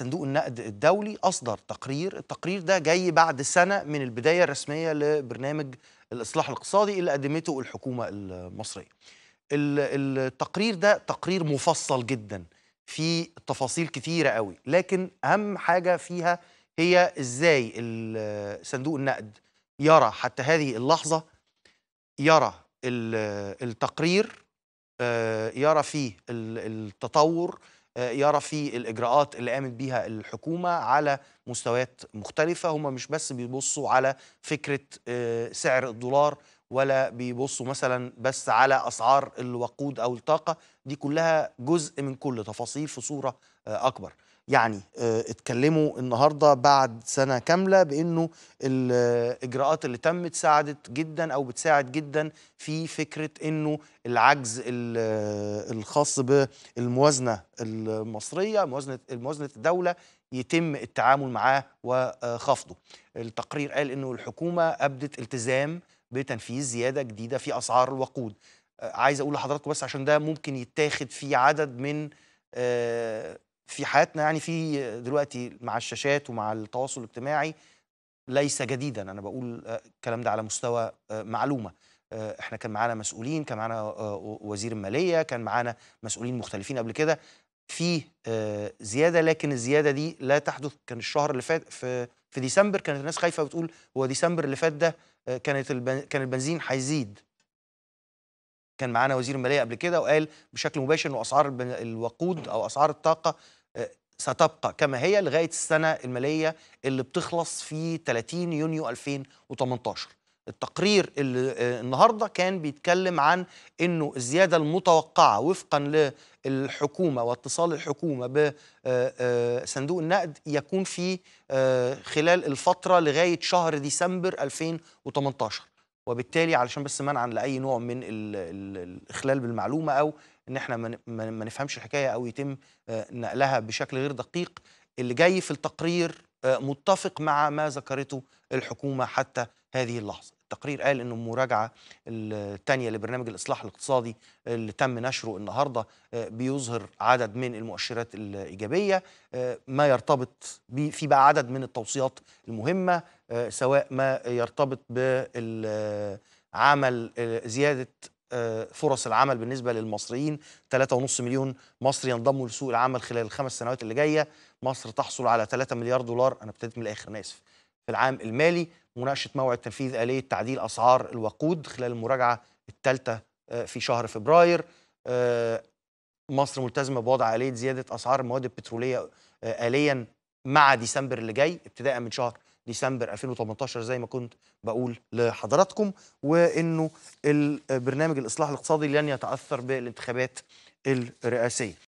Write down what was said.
صندوق النقد الدولي أصدر تقرير التقرير ده جاي بعد سنة من البداية الرسمية لبرنامج الإصلاح الاقتصادي اللي قدمته الحكومة المصرية التقرير ده تقرير مفصل جدا في تفاصيل كتيرة قوي لكن أهم حاجة فيها هي إزاي صندوق النقد يرى حتى هذه اللحظة يرى التقرير آه، يرى فيه التطور آه، يرى في الإجراءات اللي قامت بيها الحكومة على مستويات مختلفة هم مش بس بيبصوا على فكرة آه، سعر الدولار ولا بيبصوا مثلا بس على أسعار الوقود أو الطاقة دي كلها جزء من كل تفاصيل في صورة آه، أكبر يعني آه، اتكلموا النهارده بعد سنه كامله بانه الاجراءات اللي تمت ساعدت جدا او بتساعد جدا في فكره انه العجز الخاص بالموازنه المصريه موازنه موازنه الدوله يتم التعامل معاه وخفضه التقرير قال انه الحكومه ابدت التزام بتنفيذ زياده جديده في اسعار الوقود آه، عايز اقول لحضراتكم بس عشان ده ممكن يتاخد في عدد من آه، في حياتنا يعني في دلوقتي مع الشاشات ومع التواصل الاجتماعي ليس جديدا انا بقول آه، الكلام ده على مستوى آه، معلومه آه، احنا كان معانا مسؤولين كان معانا وزير الماليه كان معانا مسؤولين مختلفين قبل كده في زياده لكن الزياده دي لا تحدث كان الشهر اللي فات في في ديسمبر كانت الناس خايفه بتقول هو ديسمبر اللي فات ده كانت كان البنزين هيزيد كان معانا وزير الماليه قبل كده وقال بشكل مباشر انه اسعار الوقود او اسعار الطاقه آه، ستبقى كما هي لغايه السنه الماليه اللي بتخلص في 30 يونيو 2018 التقرير اللي آه، النهارده كان بيتكلم عن انه الزياده المتوقعه وفقا للحكومه واتصال الحكومه بصندوق آه، النقد يكون في خلال الفتره لغايه شهر ديسمبر 2018 وبالتالي علشان بس منعا لاي نوع من الاخلال بالمعلومه او ان احنا ما نفهمش الحكايه او يتم آه، نقلها بشكل غير دقيق اللي جاي في التقرير آه، متفق مع ما ذكرته الحكومه حتى هذه اللحظه التقرير قال انه المراجعه الثانيه لبرنامج الاصلاح الاقتصادي اللي تم نشره النهارده آه، بيظهر عدد من المؤشرات الايجابيه آه، ما يرتبط في بقى عدد من التوصيات المهمه آه، سواء ما يرتبط بالعمل زياده فرص العمل بالنسبه للمصريين 3.5 مليون مصري ينضموا لسوق العمل خلال الخمس سنوات اللي جايه مصر تحصل على 3 مليار دولار انا ابتديت من الاخر انا اسف في العام المالي مناقشة موعد تنفيذ آلية تعديل أسعار الوقود خلال المراجعة الثالثة آه، في شهر فبراير آه، مصر ملتزمة بوضع آلية زيادة أسعار المواد البترولية آه، آليا مع ديسمبر اللي جاي ابتداء من شهر ديسمبر 2018 زي ما كنت بقول لحضراتكم وانه البرنامج الاصلاح الاقتصادي لن يتاثر بالانتخابات الرئاسيه